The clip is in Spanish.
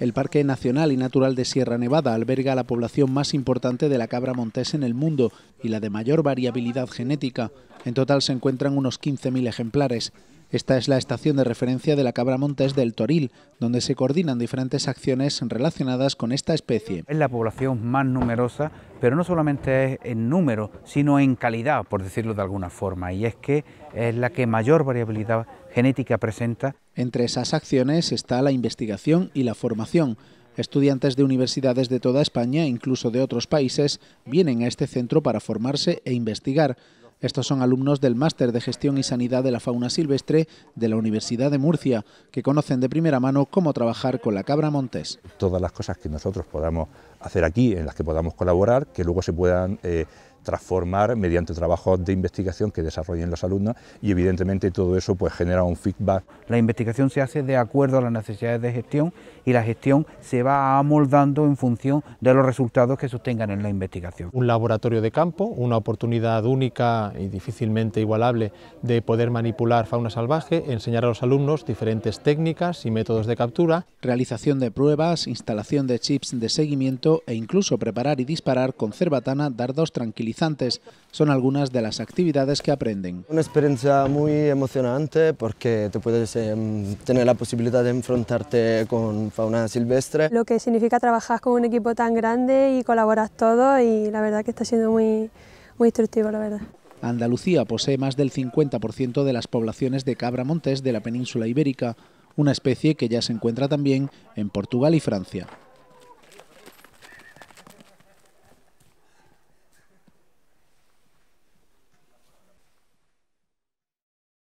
El Parque Nacional y Natural de Sierra Nevada alberga la población más importante de la cabra montés en el mundo y la de mayor variabilidad genética. En total se encuentran unos 15.000 ejemplares. Esta es la estación de referencia de la cabra montés del Toril, donde se coordinan diferentes acciones relacionadas con esta especie. Es la población más numerosa, pero no solamente es en número, sino en calidad, por decirlo de alguna forma, y es que es la que mayor variabilidad genética presenta. Entre esas acciones está la investigación y la formación. Estudiantes de universidades de toda España, incluso de otros países, vienen a este centro para formarse e investigar. Estos son alumnos del Máster de Gestión y Sanidad de la Fauna Silvestre de la Universidad de Murcia, que conocen de primera mano cómo trabajar con la cabra montés. Todas las cosas que nosotros podamos hacer aquí, en las que podamos colaborar, que luego se puedan eh, transformar mediante trabajos de investigación que desarrollen los alumnos y evidentemente todo eso pues genera un feedback. La investigación se hace de acuerdo a las necesidades de gestión y la gestión se va amoldando en función de los resultados que se en la investigación. Un laboratorio de campo, una oportunidad única y difícilmente igualable de poder manipular fauna salvaje, enseñar a los alumnos diferentes técnicas y métodos de captura. Realización de pruebas, instalación de chips de seguimiento e incluso preparar y disparar con cerbatana dardos tranquilizados son algunas de las actividades que aprenden. Una experiencia muy emocionante porque te puedes em, tener la posibilidad de enfrentarte con fauna silvestre. Lo que significa trabajar con un equipo tan grande y colaborar todo y la verdad que está siendo muy, muy instructivo, la verdad. Andalucía posee más del 50% de las poblaciones de cabra montés de la península ibérica, una especie que ya se encuentra también en Portugal y Francia.